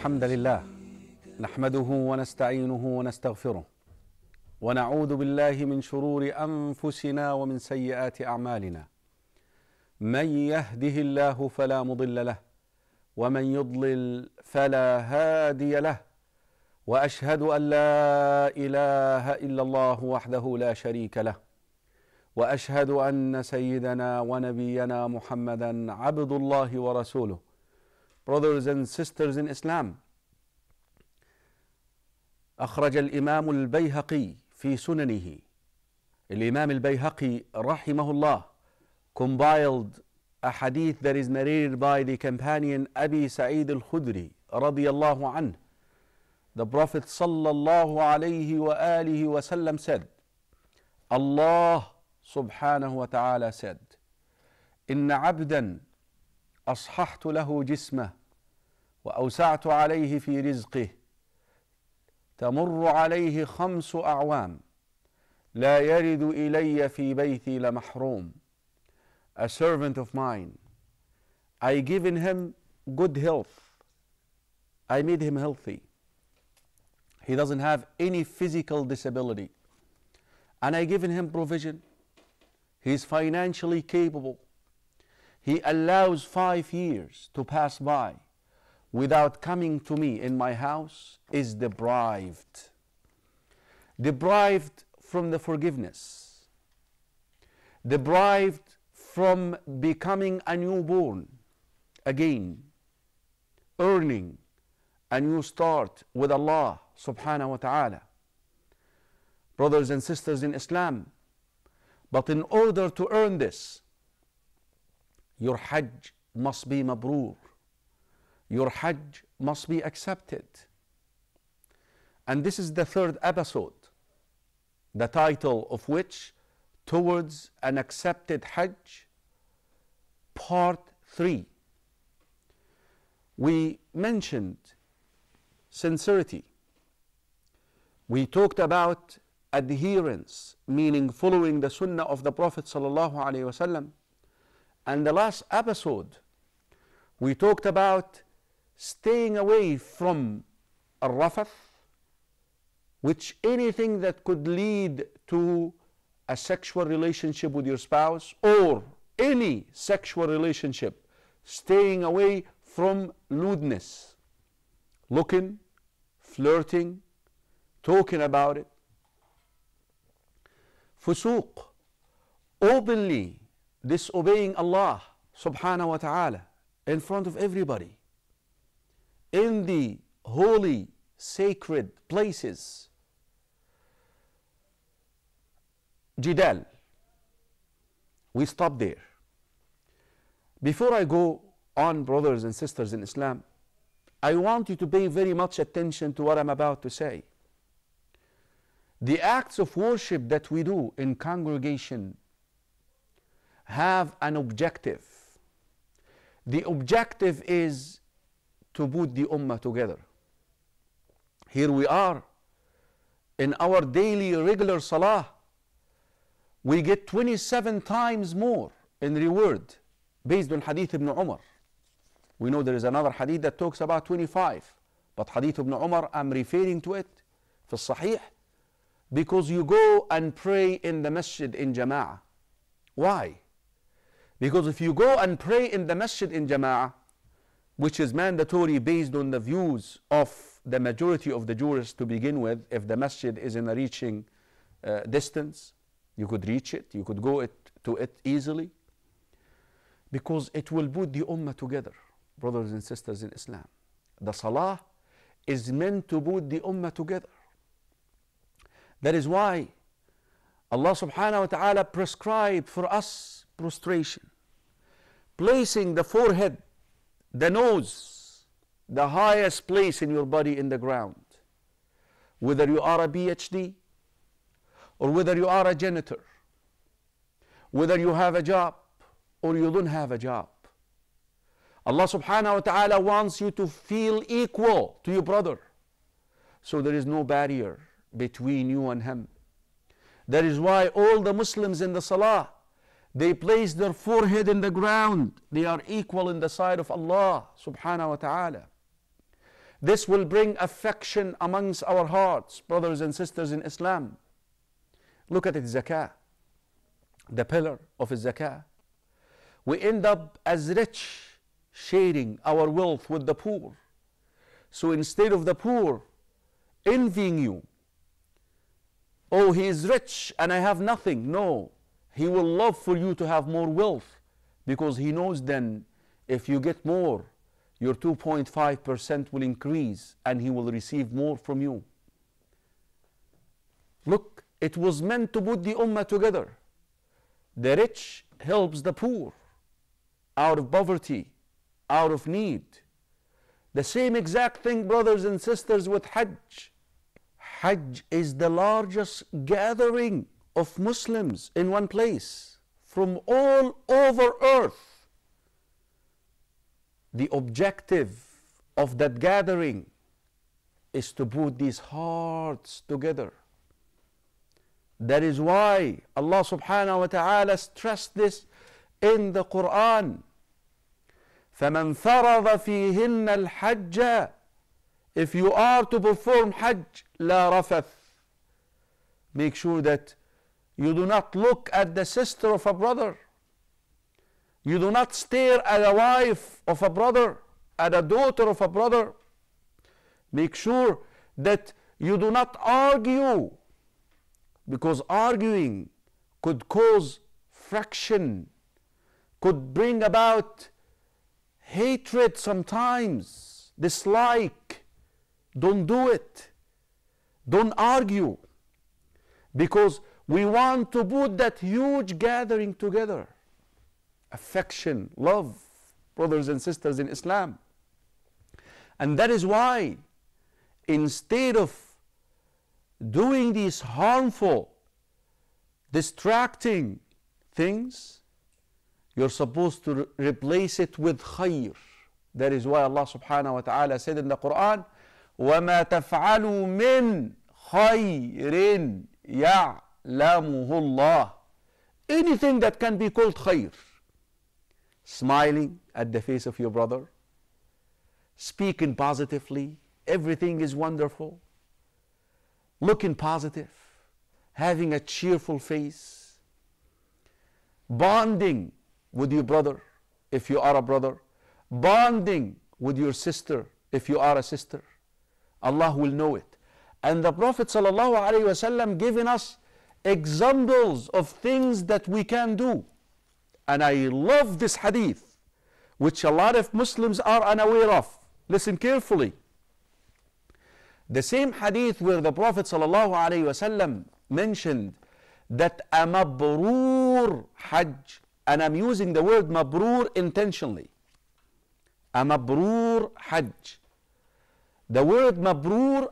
الحمد لله نحمده ونستعينه ونستغفره ونعوذ بالله من شرور انفسنا ومن سيئات اعمالنا من يهده الله فلا مضل له ومن يضلل فلا هادي له واشهد ان لا اله الا الله وحده لا شريك له واشهد ان سيدنا ونبينا محمدا عبد الله ورسوله brothers and sisters in Islam أخرج الإمام البيهقي في سننه الإمام البيهقي رحمه الله compiled a hadith that is narrated by the companion Abi Sa'id al-Khudri رضي الله عنه The Prophet صلى الله عليه وآله وسلم said Allah subhanahu wa ta'ala said إن عبدا أصححت له جسمه واوسعت عليه في رزقه تمر عليه خمس اعوام لا يرد الي في بيتي لمحروم a servant of mine I given him good health I made him healthy he doesn't have any physical disability and I given him provision he's financially capable he allows five years to pass by without coming to me in my house is deprived. Deprived from the forgiveness. Deprived from becoming a newborn again. Earning a new start with Allah subhanahu wa ta'ala. Brothers and sisters in Islam, but in order to earn this, your Hajj must be mabrur your Hajj must be accepted. And this is the third episode, the title of which, Towards an Accepted Hajj, Part 3. We mentioned sincerity. We talked about adherence, meaning following the sunnah of the Prophet ﷺ. And the last episode, we talked about staying away from al-rafath, which anything that could lead to a sexual relationship with your spouse or any sexual relationship, staying away from lewdness, looking, flirting, talking about it. Fusuq, openly disobeying Allah subhanahu wa ta'ala in front of everybody in the holy, sacred places. Jidal. We stop there. Before I go on, brothers and sisters in Islam, I want you to pay very much attention to what I'm about to say. The acts of worship that we do in congregation have an objective. The objective is to put the ummah together. Here we are in our daily regular salah. We get 27 times more in reward based on Hadith ibn Umar. We know there is another hadith that talks about 25, but Hadith ibn Umar, I'm referring to it for Sahih because you go and pray in the masjid in Jama'ah. Why? Because if you go and pray in the masjid in Jama'ah, which is mandatory based on the views of the majority of the jurists to begin with. If the masjid is in a reaching uh, distance, you could reach it, you could go it, to it easily, because it will put the ummah together, brothers and sisters in Islam. The salah is meant to put the ummah together. That is why Allah subhanahu wa ta'ala prescribed for us prostration, placing the forehead the nose, the highest place in your body in the ground, whether you are a PhD or whether you are a janitor, whether you have a job or you don't have a job. Allah subhanahu wa ta'ala wants you to feel equal to your brother. So there is no barrier between you and him. That is why all the Muslims in the Salah they place their forehead in the ground. They are equal in the sight of Allah subhanahu wa ta'ala. This will bring affection amongst our hearts, brothers and sisters in Islam. Look at it, zakah, the pillar of zakah. We end up as rich, sharing our wealth with the poor. So instead of the poor envying you, oh, he is rich and I have nothing. No, he will love for you to have more wealth because he knows then if you get more, your 2.5% will increase and he will receive more from you. Look, it was meant to put the ummah together. The rich helps the poor out of poverty, out of need. The same exact thing, brothers and sisters, with Hajj. Hajj is the largest gathering of Muslims in one place from all over earth. The objective of that gathering is to put these hearts together. That is why Allah subhanahu wa ta'ala stressed this in the Quran. فَمَنْ فَرَضَ فِيهِنَّ الْحَجَّ If you are to perform Hajj, la rafath. Make sure that you do not look at the sister of a brother. You do not stare at a wife of a brother, at a daughter of a brother. Make sure that you do not argue, because arguing could cause fraction, could bring about hatred sometimes, dislike. Don't do it. Don't argue, because we want to put that huge gathering together. Affection, love, brothers and sisters in Islam. And that is why, instead of doing these harmful, distracting things, you're supposed to re replace it with khair. That is why Allah subhanahu wa ta'ala said in the Quran, وَمَا تَفْعَلُوا مِنْ خَيْرٍ يَعْلَمُ يعلمه الله anything that can be called خير smiling at the face of your brother speaking positively everything is wonderful looking positive having a cheerful face bonding with your brother if you are a brother bonding with your sister if you are a sister Allah will know it and the Prophet sallallahu alaihi wasallam giving us examples of things that we can do. And I love this hadith, which a lot of Muslims are unaware of. Listen carefully. The same hadith where the Prophet ﷺ mentioned that a mabrur hajj, and I'm using the word mabrur intentionally. A mabrur hajj. The word mabrur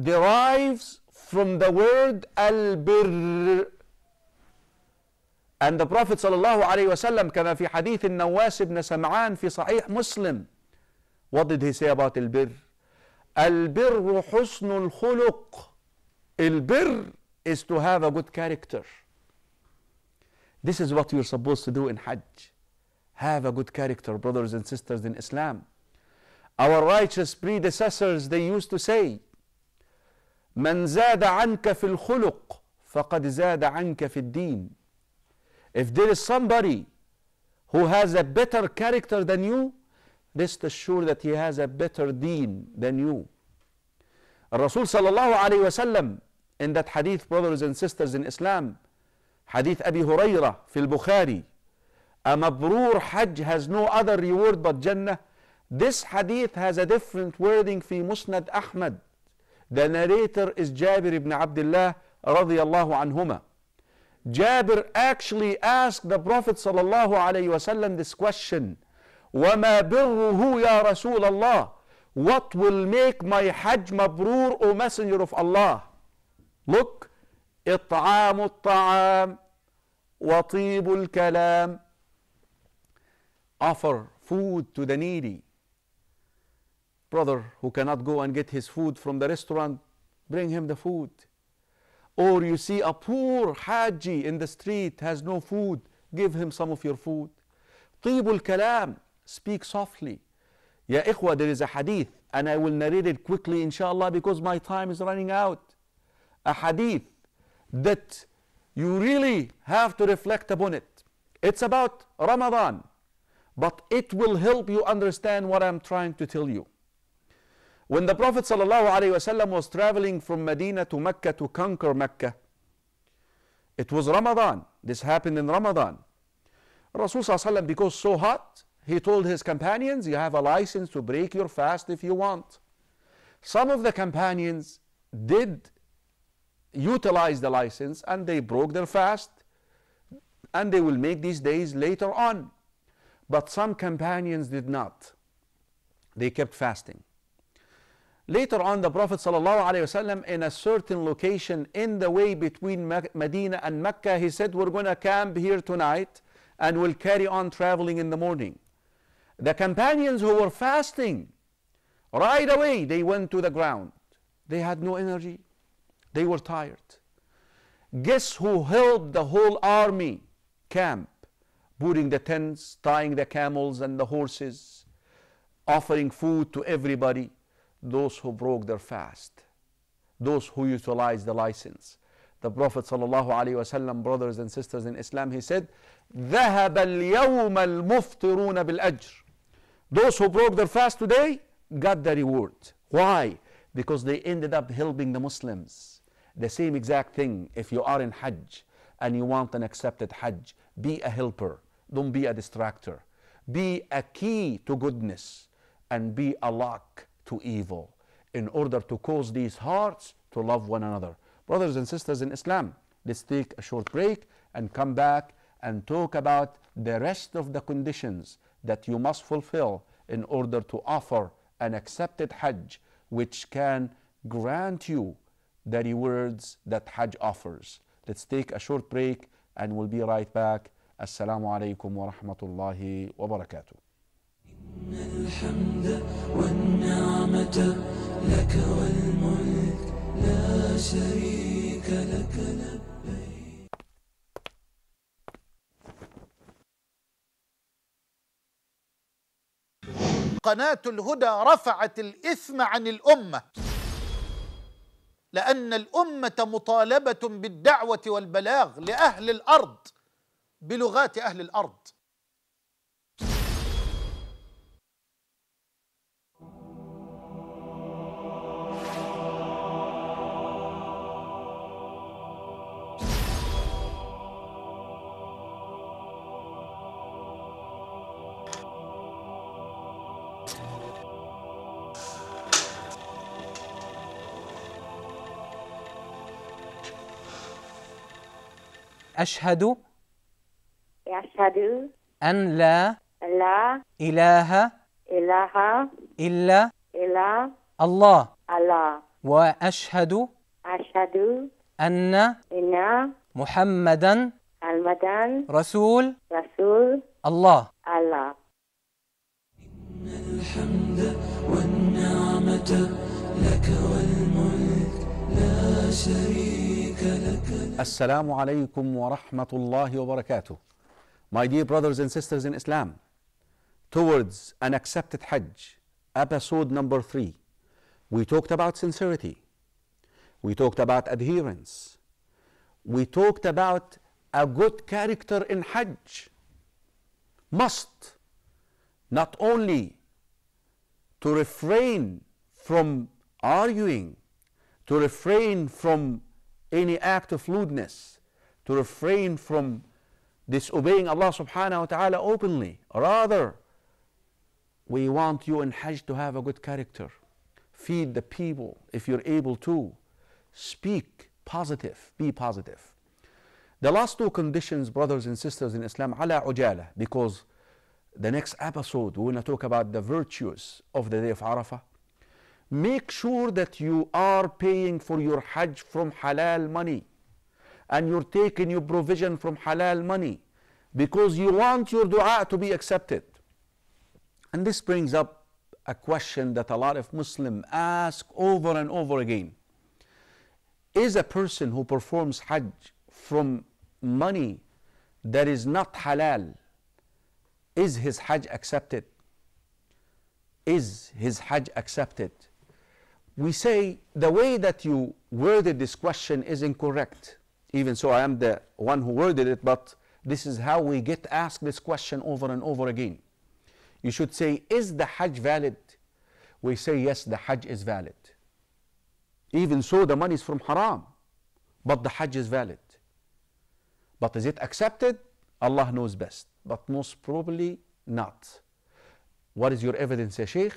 derives from the word البر And the Prophet صلى الله عليه وسلم كما في حديث النواس بن سمعان في صحيح مسلم What did he say about البر? البر حسن الخلق البر is to have a good character This is what you're supposed to do in Hajj. Have a good character, brothers and sisters in Islam. Our righteous predecessors, they used to say, من زاد عنك في الخلق فقد زاد عنك في الدين if there is somebody who has a better character than you rest assured that he has a better deen than you الرسول صلى الله عليه وسلم in that hadith brothers and sisters in Islam حديث أبي هريرة في البخاري A مبرور حج has no other reward but Jannah. This hadith has a different wording في مسند أحمد ده narrator is جابر بن عبد الله رضي الله عنهما جابر actually asked the Prophet صلى الله عليه وسلم this question وما بره يا رسول الله what will make my Hajj مبرور O messenger of Allah look إطعام الطعام وطيب الكلام offer food to the needy brother who cannot go and get his food from the restaurant, bring him the food. Or you see a poor Haji in the street has no food, give him some of your food. Tibul kalam, speak softly. Ya ikhwa, there is a hadith and I will narrate it quickly inshallah because my time is running out. A hadith that you really have to reflect upon it. It's about Ramadan, but it will help you understand what I'm trying to tell you. When the Prophet ﷺ was traveling from Medina to Mecca to conquer Mecca, it was Ramadan. This happened in Ramadan. Rasul ﷺ, because so hot, he told his companions, You have a license to break your fast if you want. Some of the companions did utilize the license and they broke their fast and they will make these days later on. But some companions did not. They kept fasting. Later on, the Prophet ﷺ, in a certain location in the way between Medina and Mecca, he said, We're going to camp here tonight and we'll carry on traveling in the morning. The companions who were fasting, right away they went to the ground. They had no energy, they were tired. Guess who held the whole army camp, putting the tents, tying the camels and the horses, offering food to everybody? those who broke their fast, those who utilized the license. The Prophet وسلم, brothers and sisters in Islam, he said, ذهب اليوم المفطرون بالأجر. Those who broke their fast today got the reward. Why? Because they ended up helping the Muslims. The same exact thing if you are in Hajj and you want an accepted Hajj, be a helper, don't be a distractor. Be a key to goodness and be a lock to evil in order to cause these hearts to love one another. Brothers and sisters in Islam, let's take a short break and come back and talk about the rest of the conditions that you must fulfill in order to offer an accepted Hajj, which can grant you the rewards that Hajj offers. Let's take a short break and we'll be right back. Assalamu alaikum wa rahmatullahi wa barakatuh. الحمد والنعمة لك والملك لا شريك لك لبيك قناة الهدى رفعت الإثم عن الأمة لأن الأمة مطالبة بالدعوة والبلاغ لأهل الأرض بلغات أهل الأرض أشهد أشهد أن لا لا إله إله إلا إلا الله الله وأشهد أشهد أن إن محمدا محمدا رسول رسول الله الله إن الحمد والنعمة لك والملك لا شريك Assalamu alaykum wa rahmatullahi wa barakatuh. My dear brothers and sisters in Islam, towards an accepted Hajj, episode number three, we talked about sincerity, we talked about adherence, we talked about a good character in Hajj must not only to refrain from arguing, to refrain from any act of lewdness, to refrain from disobeying Allah subhanahu wa ta'ala openly. Rather, we want you in Hajj to have a good character. Feed the people if you're able to. Speak positive, be positive. The last two conditions, brothers and sisters in Islam, ala ujala, because the next episode we're going to talk about the virtues of the day of Arafah make sure that you are paying for your Hajj from halal money and you're taking your provision from halal money because you want your dua to be accepted. And this brings up a question that a lot of Muslims ask over and over again. Is a person who performs Hajj from money that is not halal, is his Hajj accepted? Is his Hajj accepted? we say the way that you worded this question is incorrect. Even so, I am the one who worded it, but this is how we get asked this question over and over again. You should say, Is the Hajj valid? We say, Yes, the Hajj is valid. Even so, the money is from haram, but the Hajj is valid. But is it accepted? Allah knows best, but most probably not. What is your evidence, Sheikh?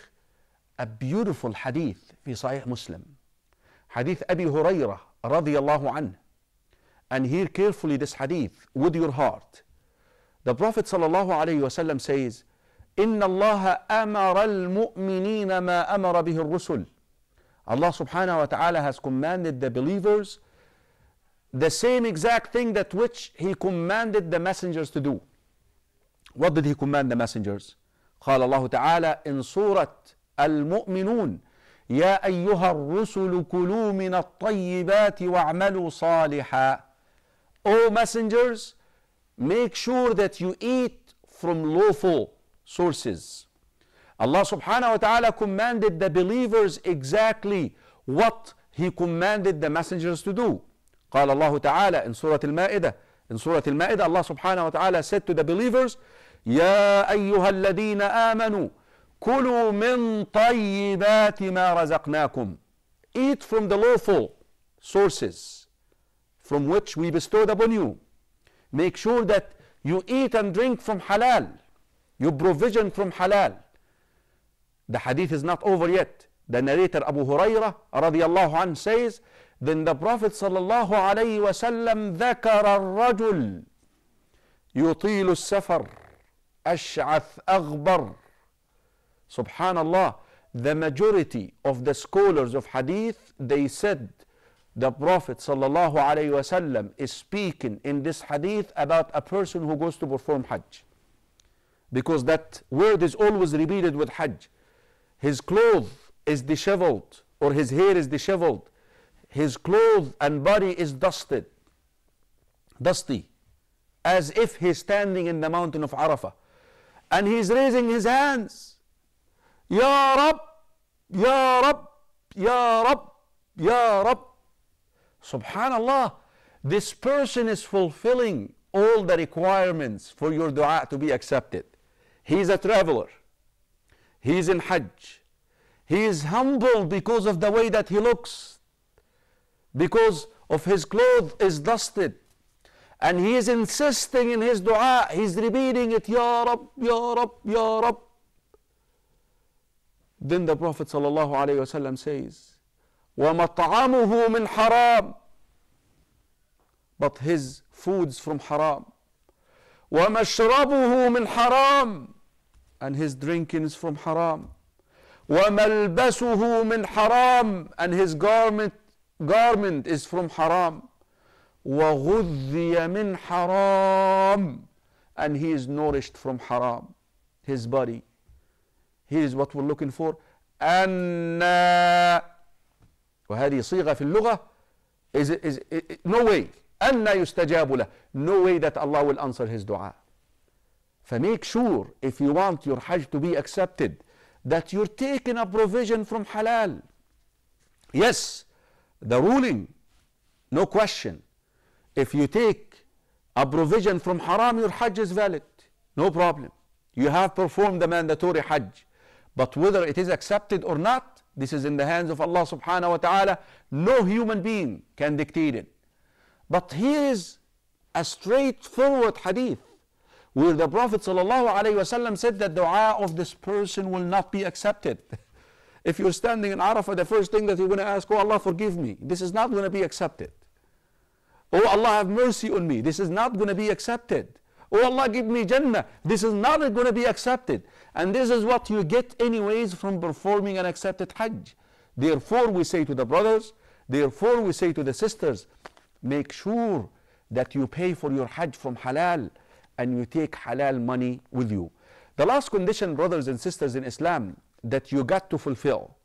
a beautiful hadith في صحيح مسلم حديث أبي هريرة رضي الله عنه and hear carefully this hadith with your heart the Prophet صلى الله عليه وسلم says إن الله أمر المؤمنين ما أمر به الرسل Allah subhanahu wa ta'ala has commanded the believers the same exact thing that which he commanded the messengers to do. What did he command the messengers? قال الله تعالى in Surah المؤمنون يا ايها الرسل كلوا من الطيبات واعملوا صالحا O messengers make sure that you eat from lawful sources Allah subhanahu wa ta'ala commanded the believers exactly what he commanded the messengers to do قال الله تعالى in Surah Al-Ma'idah, in Surah Al-Ma'idah, Allah subhanahu wa ta'ala said to the believers يا أيها الذين آمنوا كلوا من طيبات ما رزقناكم eat from the lawful sources from which we bestowed upon you make sure that you eat and drink from halal you provision from halal the hadith is not over yet the narrator Abu Hurairah رضي الله عنه says then the Prophet صلى الله عليه وسلم ذكر الرجل يطيل السفر أشعث أغبر Subhanallah, the majority of the scholars of hadith, they said the Prophet وسلم, is speaking in this hadith about a person who goes to perform Hajj. Because that word is always repeated with Hajj. His clothes is disheveled, or his hair is disheveled. His clothes and body is dusted, dusty, as if he's standing in the mountain of Arafah. And he's raising his hands. يا رب يا رب يا رب يا رب Subhanallah, this person is fulfilling all the requirements for your dua to be accepted. He's a traveler. He's in Hajj. He is humble because of the way that he looks, because of his clothes is dusted. And he is insisting in his dua, he's repeating it, Ya Rab, Ya Rab, Ya Rab. Then the Prophet وسلم says, وَمَطْعَمُهُ مِنْ حَرَامٍ But his foods from haram. وَمَشْرَبُهُ مِنْ حَرَامٍ And his drinking is from haram. وَمَلْبَسُهُ مِنْ حَرَامٍ And his garment, garment is from haram. وَغُذِّيَ مِنْ حَرَامٍ And he is nourished from haram. His body. here is what we're looking for أن وهذه صيغة في اللغة is, is, is, no way أن يستجاب له no way that Allah will answer his dua Make sure if you want your hajj to be accepted that you're taking a provision from halal yes the ruling no question if you take a provision from haram your hajj is valid no problem you have performed the mandatory hajj But whether it is accepted or not, this is in the hands of Allah subhanahu wa ta'ala. No human being can dictate it. But here is a straightforward hadith where the Prophet ﷺ said that dua of this person will not be accepted. if you're standing in Arafah, the first thing that you're going to ask, Oh Allah, forgive me, this is not going to be accepted. Oh Allah, have mercy on me, this is not going to be accepted. Oh Allah, give me Jannah. This is not going to be accepted. And this is what you get, anyways, from performing an accepted Hajj. Therefore, we say to the brothers, therefore, we say to the sisters, make sure that you pay for your Hajj from halal and you take halal money with you. The last condition, brothers and sisters in Islam, that you got to fulfill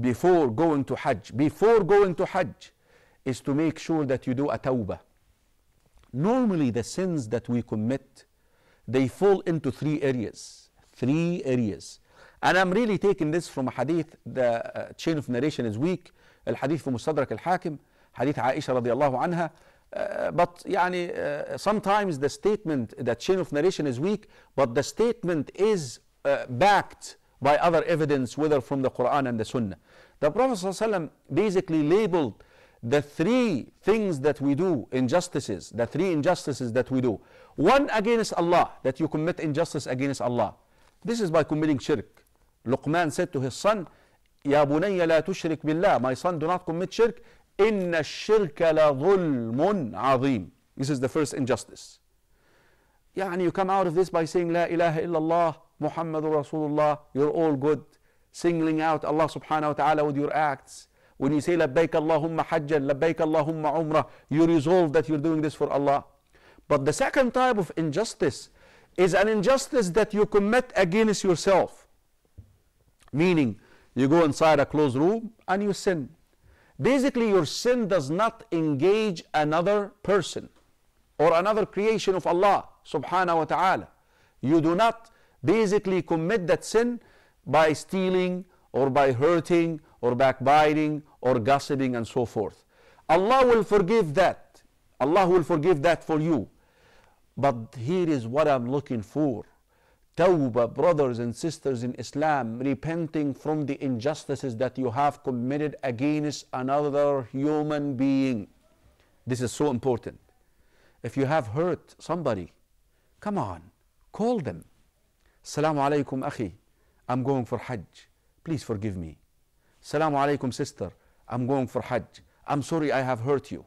before going to Hajj, before going to Hajj, is to make sure that you do a tawbah. Normally, the sins that we commit, they fall into three areas. Three areas. And I'm really taking this from a hadith, the uh, chain of narration is weak. الحديث في مستدرك الحاكم حديث عائشة رضي الله عنها Uh, but يعني, uh, sometimes the statement, the chain of narration is weak, but the statement is uh, backed by other evidence, whether from the Quran and the Sunnah. The Prophet ﷺ basically labeled the three things that we do, injustices, the three injustices that we do. One against Allah, that you commit injustice against Allah. This is by committing shirk. Luqman said to his son, يا بني لا تشرك بالله, my son do not commit shirk. إن الشرك لظلم عظيم. This is the first injustice. يعني you come out of this by saying لا إله إلا الله, Muhammadur Rasulullah, you're all good. Singling out Allah subhanahu wa ta'ala with your acts. When you say labbaik Allahumma hajjan, labbaik Allahumma umrah, you resolve that you're doing this for Allah. But the second type of injustice is an injustice that you commit against yourself. Meaning, you go inside a closed room and you sin. Basically, your sin does not engage another person or another creation of Allah subhanahu wa ta'ala. You do not basically commit that sin by stealing or by hurting or backbiting or gossiping and so forth. Allah will forgive that. Allah will forgive that for you. But here is what I'm looking for. Tawbah, brothers and sisters in Islam, repenting from the injustices that you have committed against another human being. This is so important. If you have hurt somebody, come on, call them. Assalamu alaikum, akhi. I'm going for Hajj. Please forgive me. السلام عليكم سيستر I'm going for حج I'm sorry I have hurt you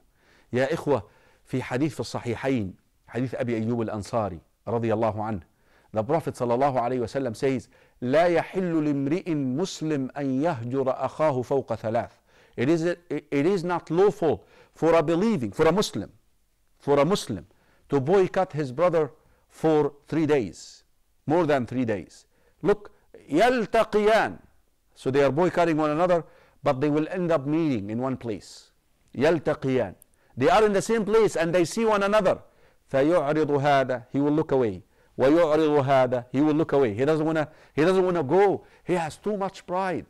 يا إخوة في حديث في الصحيحين حديث أبي أيوب الأنصاري رضي الله عنه The Prophet صلى الله عليه وسلم says لا يحل لامرئ مسلم أن يهجر أخاه فوق ثلاث It is, it is not lawful for a believing, for a Muslim, for a Muslim to boycott his brother for three days, more than three days. Look, يلتقيان So they are boycotting one another, but they will end up meeting in one place. يلتقيان. They are in the same place and they see one another. فيعرض هذا he will look away. ويعرض هذا he will look away. He doesn't wanna he doesn't wanna go. He has too much pride.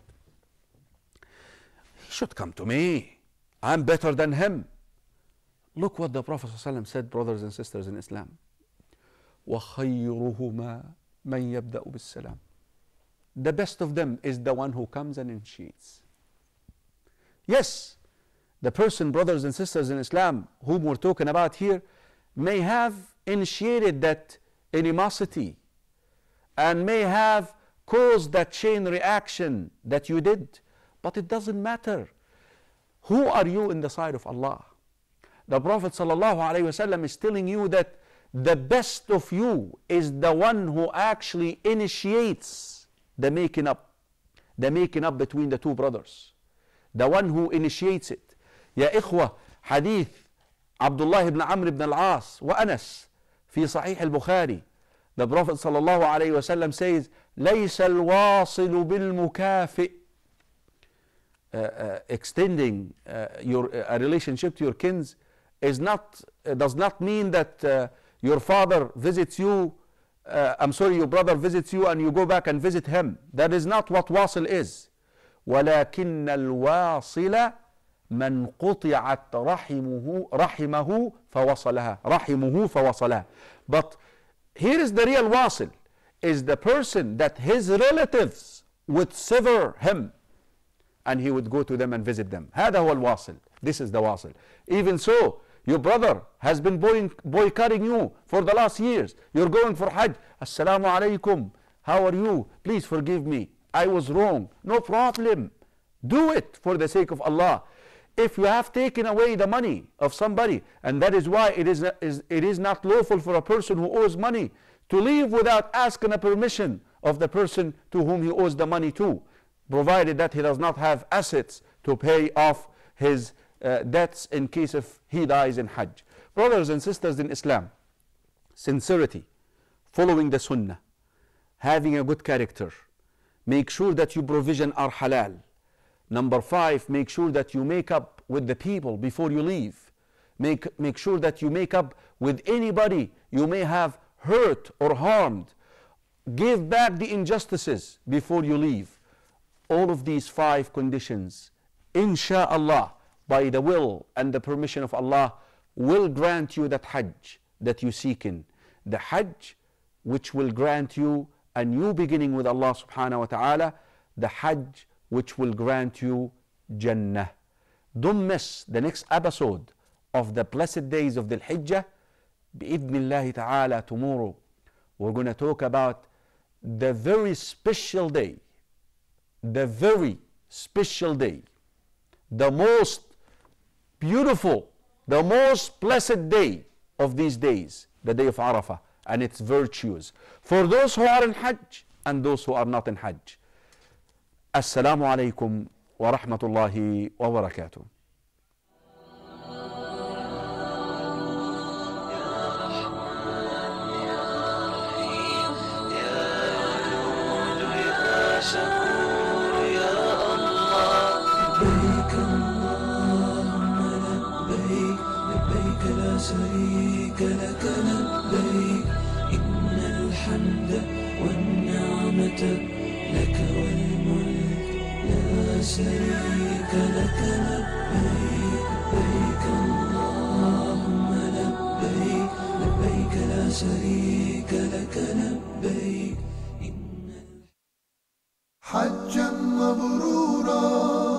He should come to me. I'm better than him. Look what the Prophet ﷺ said, brothers and sisters in Islam. وخيرهما من يبدأ بالسلام the best of them is the one who comes and initiates. Yes, the person, brothers and sisters in Islam, whom we're talking about here, may have initiated that animosity and may have caused that chain reaction that you did, but it doesn't matter. Who are you in the sight of Allah? The Prophet ﷺ is telling you that the best of you is the one who actually initiates the making up the making up between the two brothers the one who initiates it يا إخوة حديث عبد الله بن عمرو بن العاص وأنس في صحيح البخاري The Prophet صلى الله عليه وسلم says ليس الواصل بالمكافئ uh, uh, extending uh, your uh, a relationship to your kins is not uh, does not mean that uh, your father visits you uh, I'm sorry, your brother visits you and you go back and visit him. That is not what wasil is. ولكن الواصل من قطعت رحمه رحمه فوصلها رحمه فوصلها but here is the real waṣil: is the person that his relatives would sever him and he would go to them and visit them هذا هو الواصل this is the waṣil. even so your brother has been boycotting you for the last years. You're going for Hajj. Assalamu alaikum. How are you? Please forgive me. I was wrong. No problem. Do it for the sake of Allah. If you have taken away the money of somebody, and that is why it is, is, it is not lawful for a person who owes money to leave without asking a permission of the person to whom he owes the money to, provided that he does not have assets to pay off his uh, in case if he dies in Hajj. Brothers and sisters in Islam, sincerity, following the Sunnah, having a good character, make sure that you provision are halal. Number five, make sure that you make up with the people before you leave. Make, make sure that you make up with anybody you may have hurt or harmed. Give back the injustices before you leave. All of these five conditions, insha'Allah by the will and the permission of Allah, will grant you that Hajj that you seek in. The Hajj which will grant you a new beginning with Allah subhanahu wa ta'ala, the Hajj which will grant you Jannah. Don't miss the next episode of the blessed days of the Hijjah. Bi'idnillahi ta'ala tomorrow we're going to talk about the very special day, the very special day, the most beautiful, the most blessed day of these days, the day of Arafah and its virtues for those who are in Hajj and those who are not in Hajj. Assalamu alaikum wa rahmatullahi wa barakatuh. شريك لك لبيك حجا مبرورا